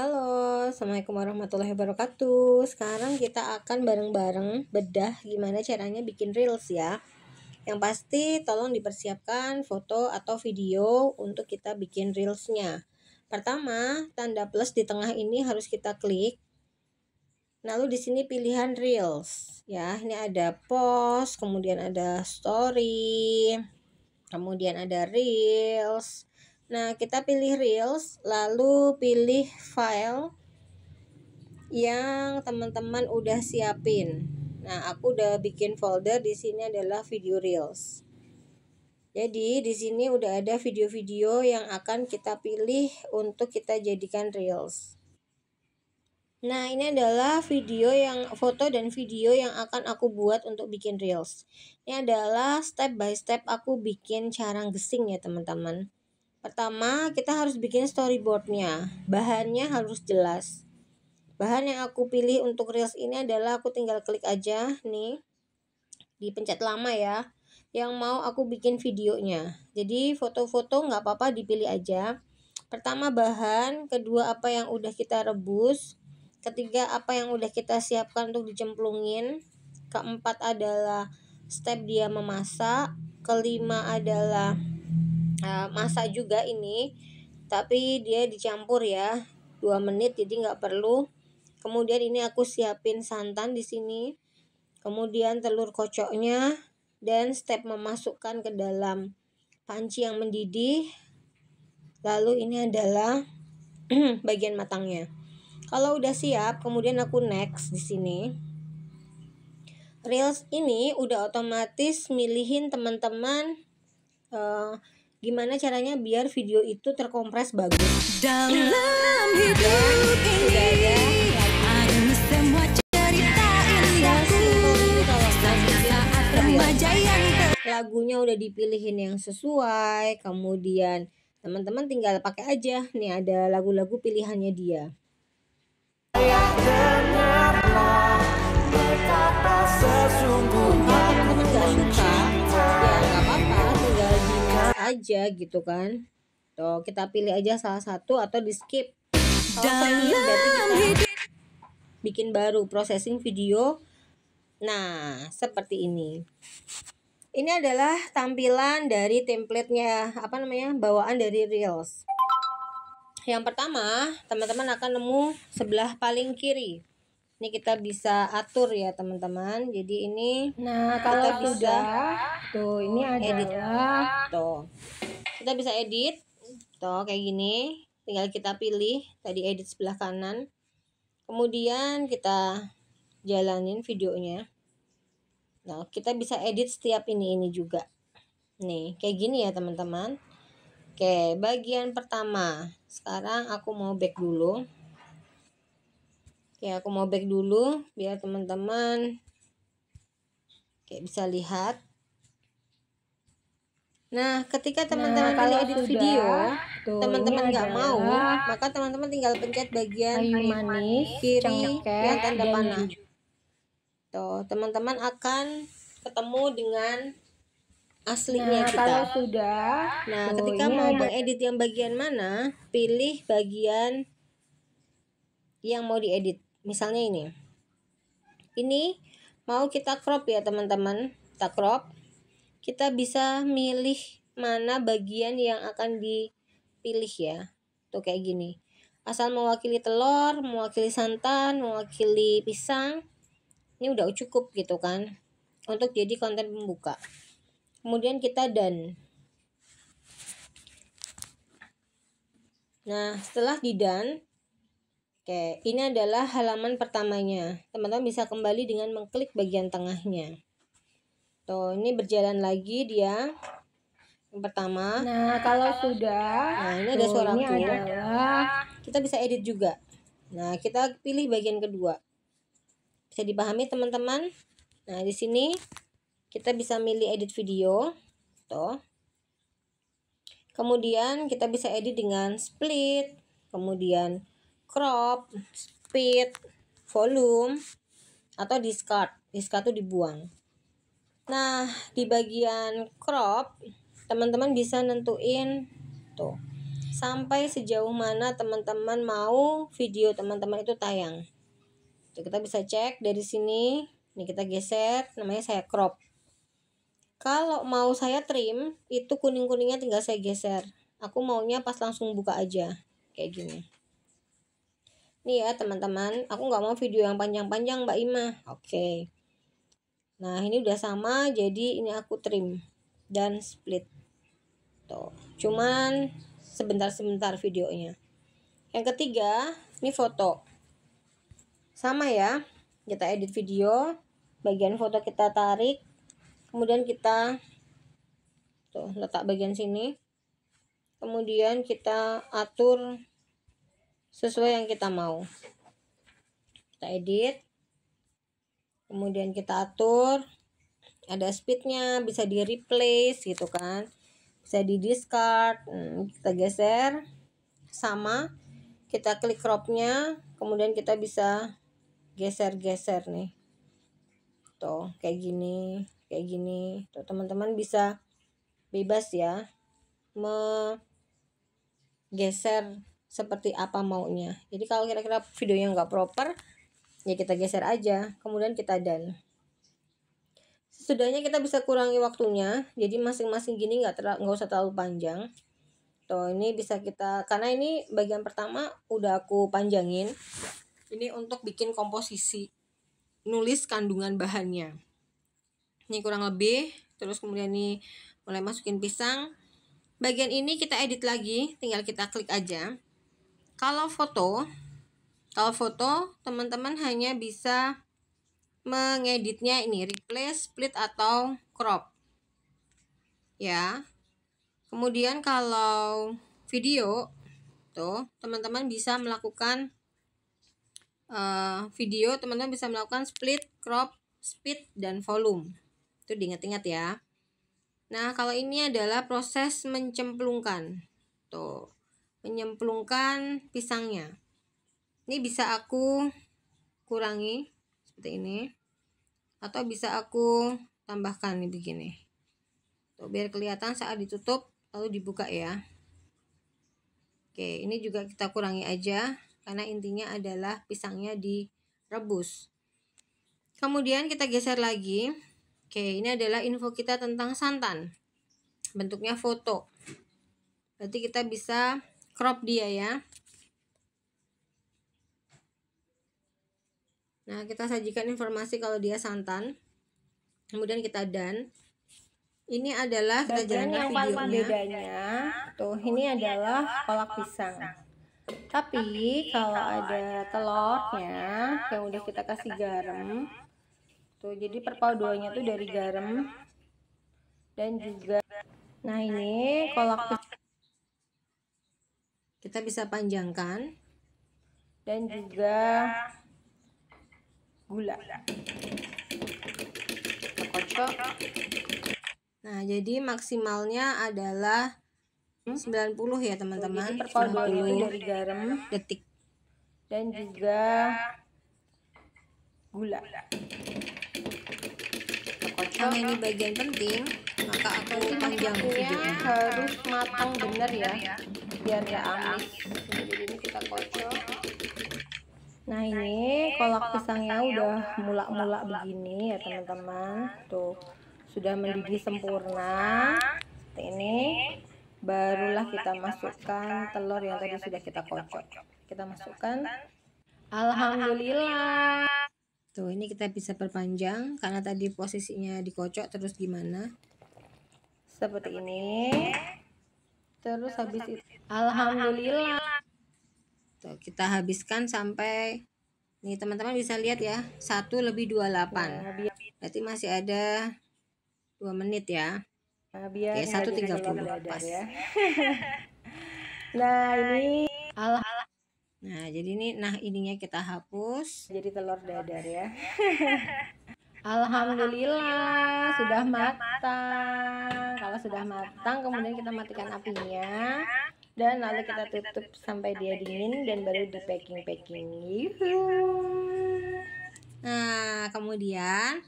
Halo, Assalamualaikum warahmatullahi wabarakatuh Sekarang kita akan bareng-bareng bedah gimana caranya bikin reels ya Yang pasti tolong dipersiapkan foto atau video untuk kita bikin reelsnya Pertama, tanda plus di tengah ini harus kita klik Lalu di sini pilihan reels ya Ini ada post, kemudian ada story Kemudian ada reels Nah, kita pilih Reels, lalu pilih file yang teman-teman udah siapin. Nah, aku udah bikin folder di sini adalah video Reels. Jadi, di sini udah ada video-video yang akan kita pilih untuk kita jadikan Reels. Nah, ini adalah video yang foto dan video yang akan aku buat untuk bikin Reels. Ini adalah step by step aku bikin cara gesing ya, teman-teman. Pertama, kita harus bikin storyboardnya. Bahannya harus jelas. Bahan yang aku pilih untuk reels ini adalah aku tinggal klik aja nih di pencet lama ya yang mau aku bikin videonya jadi foto-foto nggak apa-apa dipilih aja pertama bahan kedua apa yang udah kita rebus ketiga apa yang udah kita siapkan untuk dicemplungin keempat adalah step dia memasak kelima adalah uh, masak juga ini tapi dia dicampur ya dua menit jadi nggak perlu kemudian ini aku siapin santan di sini kemudian telur kocoknya dan step memasukkan ke dalam panci yang mendidih lalu ini adalah bagian matangnya kalau udah siap kemudian aku next di sini reels ini udah otomatis milihin teman-teman uh, gimana caranya biar video itu terkompres bagus dalam hidup ini iya, iya. lagunya udah dipilihin yang sesuai kemudian teman-teman tinggal pakai aja nih ada lagu-lagu pilihannya dia dengarlah aja gitu kan tuh kita pilih aja salah satu atau di skip Dalam bikin baru processing video nah seperti ini ini adalah tampilan dari templatenya apa namanya bawaan dari Reels yang pertama teman-teman akan nemu sebelah paling kiri ini kita bisa atur ya teman-teman jadi ini nah kalau kita bisa tuh ini edit adalah tuh kita bisa edit tuh kayak gini tinggal kita pilih tadi edit sebelah kanan kemudian kita jalanin videonya nah kita bisa edit setiap ini ini juga nih kayak gini ya teman-teman oke bagian pertama sekarang aku mau back dulu Oke, ya, aku mau back dulu biar teman-teman kayak bisa lihat. Nah, ketika nah, teman-teman nah, edit sudah, video, teman-teman iya nggak mau, maka teman-teman tinggal pencet bagian ayu manis, kiri yang tanda panah. Tuh, teman-teman akan ketemu dengan aslinya nah, kita. Kalau sudah, nah oh, ketika iya. mau mengedit yang bagian mana, pilih bagian yang mau diedit misalnya ini ini mau kita crop ya teman-teman kita crop kita bisa milih mana bagian yang akan dipilih ya tuh kayak gini asal mewakili telur mewakili santan mewakili pisang ini udah cukup gitu kan untuk jadi konten pembuka kemudian kita done. nah setelah di done. Oke, ini adalah halaman pertamanya. Teman-teman bisa kembali dengan mengklik bagian tengahnya. Tuh, ini berjalan lagi dia. Yang pertama. Nah, kalau sudah. Nah, ini ada suara ini adalah kita bisa edit juga. Nah, kita pilih bagian kedua. Bisa dipahami teman-teman? Nah, di sini kita bisa milih edit video. Tuh. Kemudian kita bisa edit dengan split, kemudian crop, speed, volume, atau discard. Discard itu dibuang. Nah, di bagian crop, teman-teman bisa nentuin tuh sampai sejauh mana teman-teman mau video teman-teman itu tayang. Jadi kita bisa cek dari sini. Ini kita geser, namanya saya crop. Kalau mau saya trim, itu kuning-kuningnya tinggal saya geser. Aku maunya pas langsung buka aja. Kayak gini. Nih ya teman-teman, aku nggak mau video yang panjang-panjang Mbak Ima. Oke. Okay. Nah ini udah sama, jadi ini aku trim dan split. Tuh, cuman sebentar-sebentar videonya. Yang ketiga, ini foto. Sama ya, kita edit video, bagian foto kita tarik, kemudian kita tuh letak bagian sini. Kemudian kita atur sesuai yang kita mau kita edit kemudian kita atur ada speednya bisa di replace gitu kan bisa di discard hmm, kita geser sama kita klik cropnya kemudian kita bisa geser-geser nih tuh kayak gini kayak gini tuh teman-teman bisa bebas ya menggeser seperti apa maunya jadi kalau kira-kira video yang nggak proper ya kita geser aja kemudian kita dan sesudahnya kita bisa kurangi waktunya jadi masing-masing gini nggak terlalu nggak usah terlalu panjang tuh ini bisa kita karena ini bagian pertama udah aku panjangin ini untuk bikin komposisi nulis kandungan bahannya ini kurang lebih terus kemudian ini mulai masukin pisang bagian ini kita edit lagi tinggal kita klik aja kalau foto, kalau foto teman-teman hanya bisa mengeditnya ini replace, split atau crop. Ya. Kemudian kalau video tuh, teman-teman bisa melakukan uh, video, teman-teman bisa melakukan split, crop, speed dan volume. Itu diingat-ingat ya. Nah, kalau ini adalah proses mencemplungkan. Tuh menyemplungkan pisangnya ini bisa aku kurangi seperti ini atau bisa aku tambahkan nih gitu begini tuh, biar kelihatan saat ditutup lalu dibuka ya oke ini juga kita kurangi aja karena intinya adalah pisangnya direbus kemudian kita geser lagi oke ini adalah info kita tentang santan bentuknya foto berarti kita bisa crop dia ya nah kita sajikan informasi kalau dia santan kemudian kita dan ini adalah kita yang paling bedanya tuh ini adalah kolak pisang tapi kalau ada telurnya yang udah kita kasih garam tuh jadi perpaduannya tuh dari garam dan juga nah, nah ini kolak pisang kita bisa panjangkan dan, dan juga, gula. gula. kocok. Nah, jadi maksimalnya adalah 90 hmm? ya, teman-teman. Perpaduan dari garam detik dan juga gula. Karena ini bagian penting, maka aku panjang videonya harus matang benar ya biar gak ya amis jadi ini kita kocok nah, nah ini kolak pisangnya udah mula-mula ya, begini ya teman-teman tuh sudah mendidih sempurna ini barulah kita masukkan telur yang tadi sudah kita kocok kita masukkan Alhamdulillah tuh ini kita bisa perpanjang karena tadi posisinya dikocok terus gimana seperti ini terus habis itu alhamdulillah Tuh, kita habiskan sampai nih teman-teman bisa lihat ya satu lebih dua delapan iya, berarti masih ada dua menit ya, ya satu tiga puluh pas ya. nah, nah ini nah jadi ini nah ininya kita hapus jadi telur dadar ya Alhamdulillah, Alhamdulillah sudah matang sudah matang kemudian kita matikan apinya dan lalu kita tutup sampai dia dingin dan baru di packing packing Yuhu. nah kemudian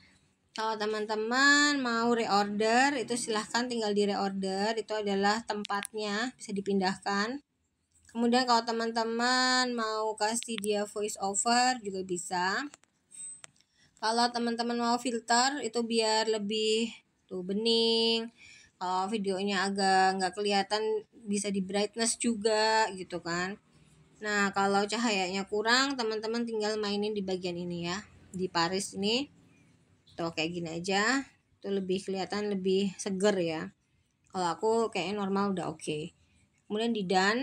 kalau teman-teman mau reorder itu silahkan tinggal di reorder itu adalah tempatnya bisa dipindahkan kemudian kalau teman-teman mau kasih dia voice over juga bisa kalau teman-teman mau filter itu biar lebih tuh bening kalau oh, videonya agak nggak kelihatan bisa di brightness juga gitu kan nah kalau cahayanya kurang teman-teman tinggal mainin di bagian ini ya di Paris ini tuh kayak gini aja itu lebih kelihatan lebih seger ya kalau aku kayaknya normal udah oke okay. kemudian di dan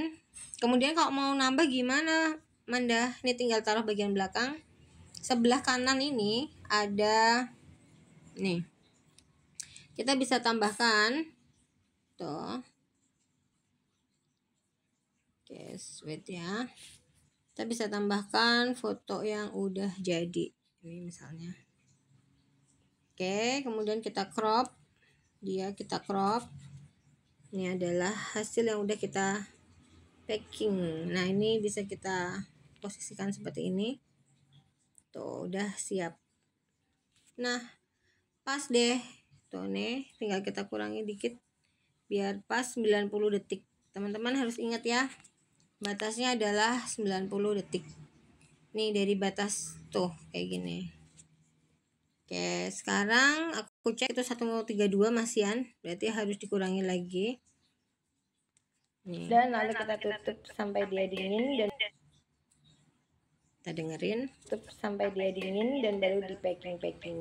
kemudian kalau mau nambah gimana Manda ini tinggal taruh bagian belakang sebelah kanan ini ada nih kita bisa tambahkan tuh oke sweet ya kita bisa tambahkan foto yang udah jadi ini misalnya oke kemudian kita crop dia kita crop ini adalah hasil yang udah kita packing nah ini bisa kita posisikan seperti ini tuh udah siap nah pas deh tuh gitu, nih tinggal kita kurangi dikit biar pas 90 detik teman-teman harus ingat ya batasnya adalah 90 detik nih dari batas tuh kayak gini oke sekarang aku cek itu 132 masian berarti harus dikurangi lagi nih. dan lalu kita tutup sampai dia dingin dan kita dengerin tutup sampai dia dingin dan baru di packing packing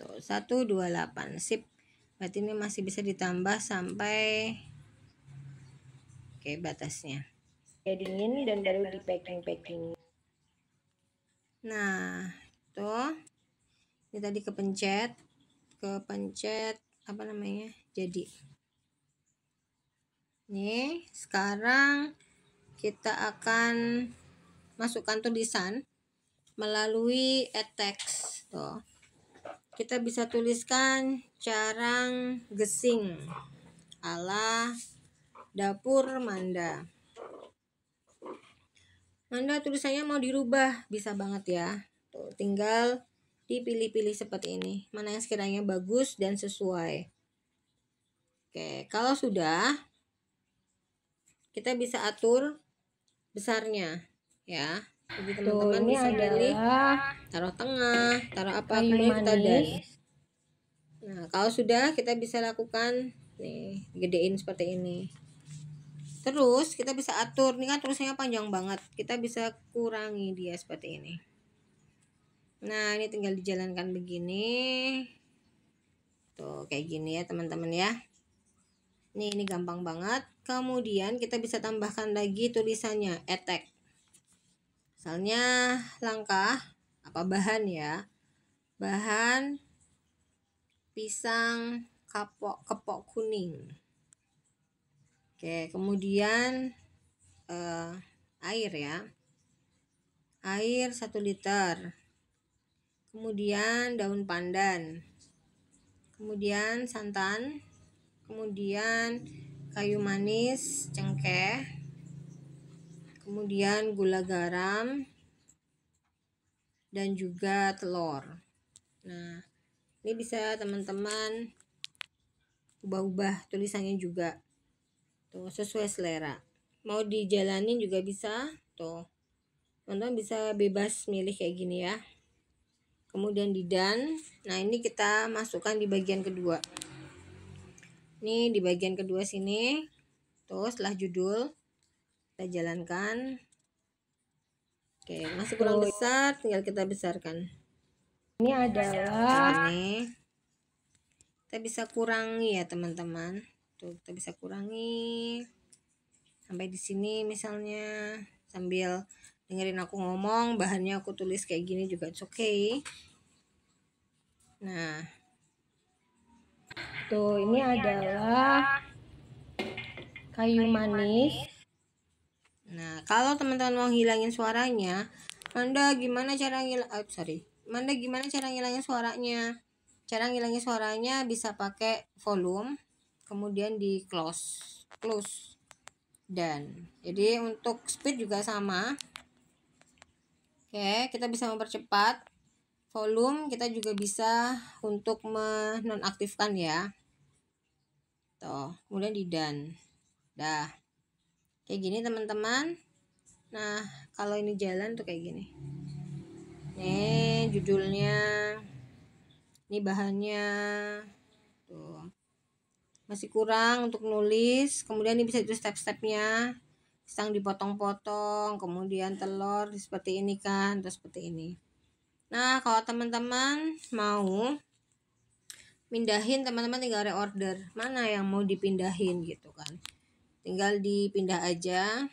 Tuh, gitu. 128. Sip. Berarti ini masih bisa ditambah sampai Oke, batasnya ya dingin dan baru di packing-packing. Nah, tuh. Ini tadi kepencet, kepencet apa namanya? Jadi. Nih, sekarang kita akan masukkan tulisan melalui e-text tuh kita bisa tuliskan carang gesing ala dapur manda manda tulisannya mau dirubah bisa banget ya tuh tinggal dipilih-pilih seperti ini mana yang sekiranya bagus dan sesuai oke kalau sudah kita bisa atur besarnya ya jadi teman-teman bisa pilih ya. taruh tengah, taruh apa kayu kita Nah, kalau sudah kita bisa lakukan nih, gedein seperti ini. Terus kita bisa atur, nih kan terusnya panjang banget. Kita bisa kurangi dia seperti ini. Nah, ini tinggal dijalankan begini. Tuh, kayak gini ya, teman-teman ya. Nih, ini gampang banget. Kemudian kita bisa tambahkan lagi tulisannya etek misalnya langkah apa bahan ya bahan pisang kapok kepok kuning oke kemudian eh, air ya air 1 liter kemudian daun pandan kemudian santan kemudian kayu manis cengkeh kemudian gula garam dan juga telur nah ini bisa teman-teman ubah-ubah tulisannya juga tuh sesuai selera mau dijalanin juga bisa tuh teman-teman bisa bebas milih kayak gini ya kemudian di dan nah ini kita masukkan di bagian kedua ini di bagian kedua sini tuh setelah judul kita jalankan oke masih kurang oh. besar tinggal kita besarkan ini adalah ini kita bisa kurangi ya teman-teman tuh kita bisa kurangi sampai di sini misalnya sambil dengerin aku ngomong bahannya aku tulis kayak gini juga oke okay. nah tuh ini oh, adalah kayu manis Nah, kalau teman-teman mau hilangin suaranya, Manda gimana cara ngilang oh, eh, sorry. Manda gimana cara ngilangin suaranya? Cara ngilangin suaranya bisa pakai volume, kemudian di close, close. Dan jadi untuk speed juga sama. Oke, kita bisa mempercepat volume, kita juga bisa untuk menonaktifkan ya. Tuh, kemudian di dan. Dah kayak gini teman-teman nah kalau ini jalan tuh kayak gini nih judulnya ini bahannya tuh masih kurang untuk nulis kemudian ini bisa itu step-stepnya pisang dipotong-potong kemudian telur seperti ini kan terus seperti ini nah kalau teman-teman mau mindahin teman-teman tinggal reorder mana yang mau dipindahin gitu kan tinggal dipindah aja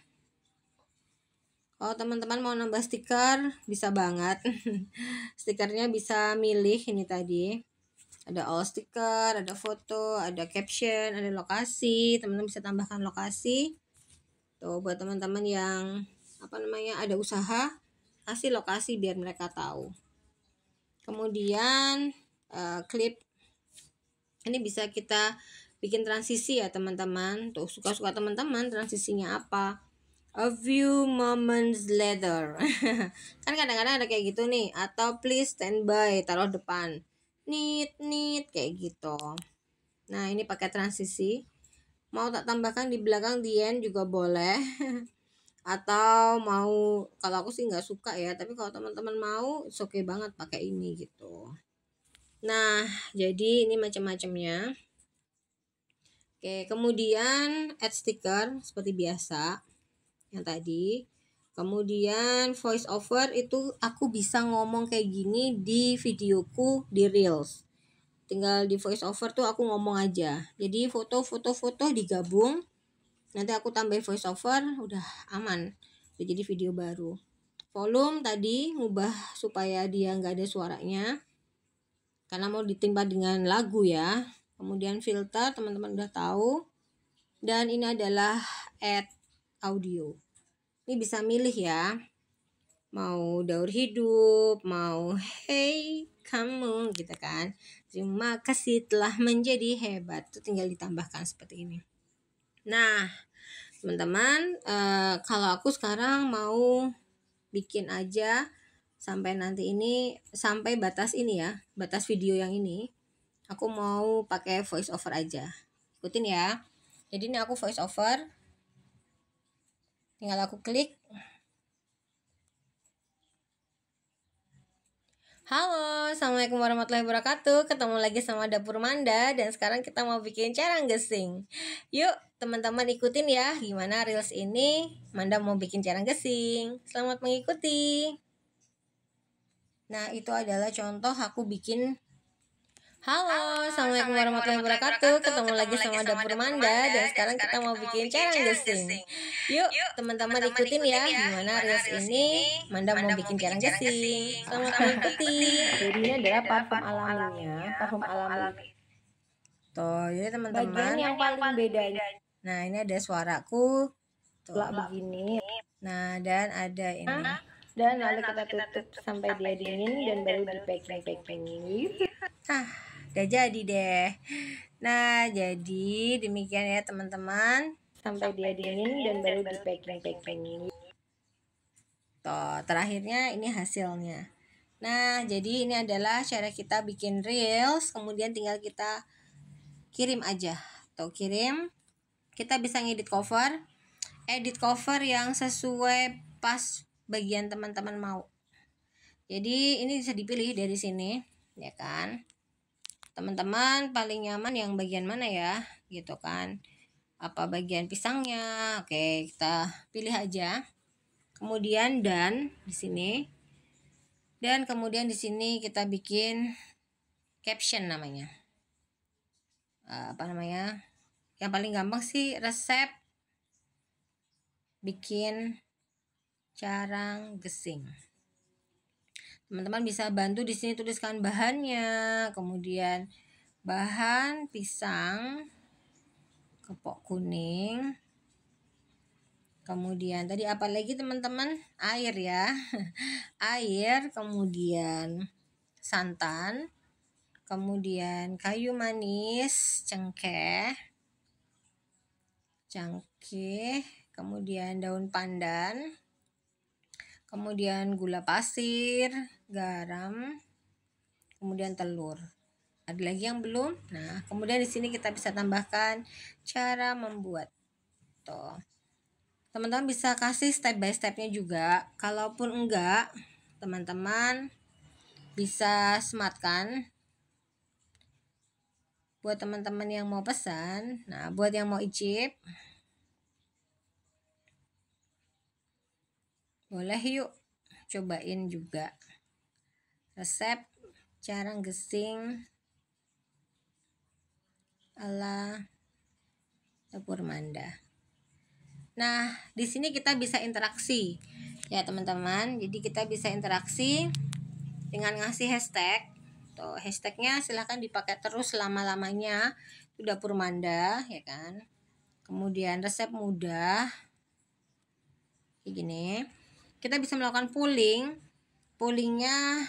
kalau teman-teman mau nambah stiker bisa banget stikernya bisa milih ini tadi ada all stiker ada foto ada caption ada lokasi teman-teman bisa tambahkan lokasi tuh buat teman-teman yang apa namanya ada usaha kasih lokasi biar mereka tahu kemudian uh, klip ini bisa kita bikin transisi ya teman-teman tuh suka-suka teman-teman transisinya apa a few moments later kan kadang-kadang ada kayak gitu nih atau please stand by taruh depan need need kayak gitu nah ini pakai transisi mau tak tambahkan di belakang end juga boleh atau mau kalau aku sih nggak suka ya tapi kalau teman-teman mau oke okay banget pakai ini gitu nah jadi ini macam-macamnya Oke, kemudian add sticker seperti biasa yang tadi. Kemudian voice over itu aku bisa ngomong kayak gini di videoku di Reels. Tinggal di voice over tuh aku ngomong aja. Jadi foto-foto-foto digabung. Nanti aku tambah voice over udah aman. Udah jadi video baru. Volume tadi ngubah supaya dia nggak ada suaranya. Karena mau ditimpa dengan lagu ya. Kemudian filter, teman-teman udah tahu. Dan ini adalah add audio. Ini bisa milih ya. Mau daur hidup, mau hey kamu gitu kan. Terima kasih telah menjadi hebat. Itu tinggal ditambahkan seperti ini. Nah, teman-teman, e, kalau aku sekarang mau bikin aja sampai nanti ini sampai batas ini ya, batas video yang ini aku mau pakai voice over aja ikutin ya jadi ini aku voice over tinggal aku klik Halo, Assalamualaikum warahmatullahi wabarakatuh Ketemu lagi sama Dapur Manda Dan sekarang kita mau bikin cara gesing Yuk, teman-teman ikutin ya Gimana Reels ini Manda mau bikin cara gesing Selamat mengikuti Nah, itu adalah contoh aku bikin Halo, Assalamualaikum warahmatullahi wabarakatuh. Ketemu lagi sama Dapur Manda dan sekarang kita mau bikin carang gesing. Yuk, teman-teman ikutin ya, ya. gimana Rias ini Manda mau bikin carang gesing. Selamat mengikuti. Jadi ini adalah parfum alaminya, parfum alami. Tuh, jadi teman-teman. Bagian yang paling beda. Nah, ini ada suaraku. Tuh, begini. Nah, dan ada ini dan lalu kita tutup sampai dia dingin dan baru di packing packing. Ah. Gak jadi deh. Nah, jadi demikian ya teman-teman. Sampai, dia dingin dan baru di packing-packing. Toh, terakhirnya ini hasilnya. Nah, jadi ini adalah cara kita bikin reels, kemudian tinggal kita kirim aja. Tuh, kirim. Kita bisa ngedit cover. Edit cover yang sesuai pas bagian teman-teman mau. Jadi, ini bisa dipilih dari sini, ya kan? teman-teman paling nyaman yang bagian mana ya gitu kan apa bagian pisangnya oke kita pilih aja kemudian dan di sini dan kemudian di sini kita bikin caption namanya eh, apa namanya yang paling gampang sih resep bikin carang gesing teman-teman bisa bantu di sini tuliskan bahannya kemudian bahan pisang kepok kuning kemudian tadi apa lagi teman-teman air ya air kemudian santan kemudian kayu manis cengkeh cangkeh kemudian daun pandan kemudian gula pasir, garam, kemudian telur. Ada lagi yang belum? Nah, kemudian di sini kita bisa tambahkan cara membuat. Tuh. Teman-teman bisa kasih step by stepnya juga. Kalaupun enggak, teman-teman bisa sematkan buat teman-teman yang mau pesan. Nah, buat yang mau icip, Boleh yuk cobain juga. Resep cara gesing ala dapur manda. Nah, di sini kita bisa interaksi ya teman-teman. Jadi kita bisa interaksi dengan ngasih hashtag. Tuh, hashtagnya silahkan dipakai terus lama-lamanya. Itu dapur manda, ya kan. Kemudian resep mudah. Kayak gini kita bisa melakukan pooling poolingnya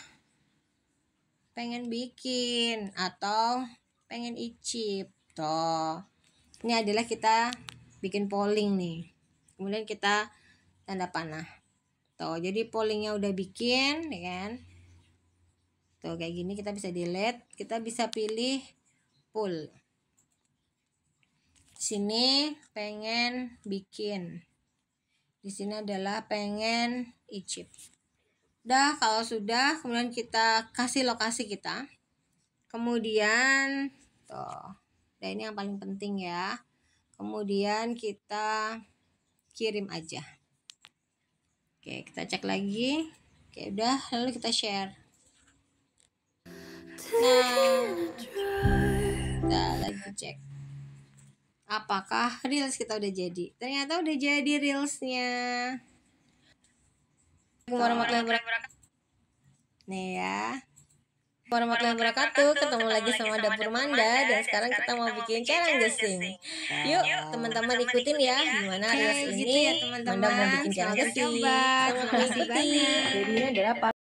pengen bikin atau pengen icip toh ini adalah kita bikin polling nih kemudian kita tanda panah toh jadi pollingnya udah bikin ya kan tuh kayak gini kita bisa delete kita bisa pilih pull sini pengen bikin di sini adalah pengen Egypt dah kalau sudah kemudian kita kasih lokasi kita kemudian tuh nah ini yang paling penting ya kemudian kita kirim aja oke kita cek lagi oke udah lalu kita share nah kita lagi cek apakah reels kita udah jadi ternyata udah jadi reelsnya Assalamualaikum warahmatullahi wabarakatuh nih ya warahmatullahi wabarakatuh ketemu lagi sama dapur manda dan sekarang kita mau bikin challenge gesing nah, yuk teman-teman ikutin ya, ya. gimana reels gitu ini manda mau bikin challenge gesing sama ikuti jadinya adalah